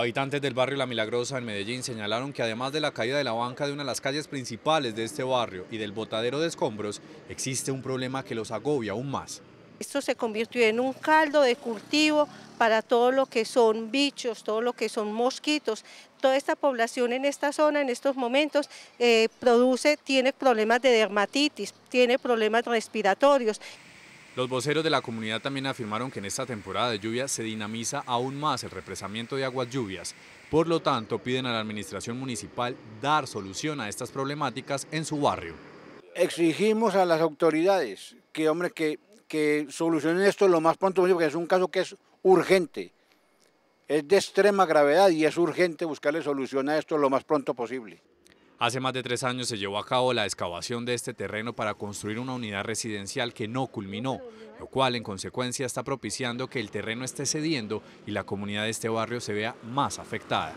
Habitantes del barrio La Milagrosa en Medellín señalaron que además de la caída de la banca de una de las calles principales de este barrio y del botadero de escombros, existe un problema que los agobia aún más. Esto se convirtió en un caldo de cultivo para todo lo que son bichos, todo lo que son mosquitos. Toda esta población en esta zona en estos momentos eh, produce, tiene problemas de dermatitis, tiene problemas respiratorios. Los voceros de la comunidad también afirmaron que en esta temporada de lluvias se dinamiza aún más el represamiento de aguas lluvias. Por lo tanto, piden a la administración municipal dar solución a estas problemáticas en su barrio. Exigimos a las autoridades que, que, que solucionen esto lo más pronto posible, porque es un caso que es urgente. Es de extrema gravedad y es urgente buscarle solución a esto lo más pronto posible. Hace más de tres años se llevó a cabo la excavación de este terreno para construir una unidad residencial que no culminó, lo cual en consecuencia está propiciando que el terreno esté cediendo y la comunidad de este barrio se vea más afectada.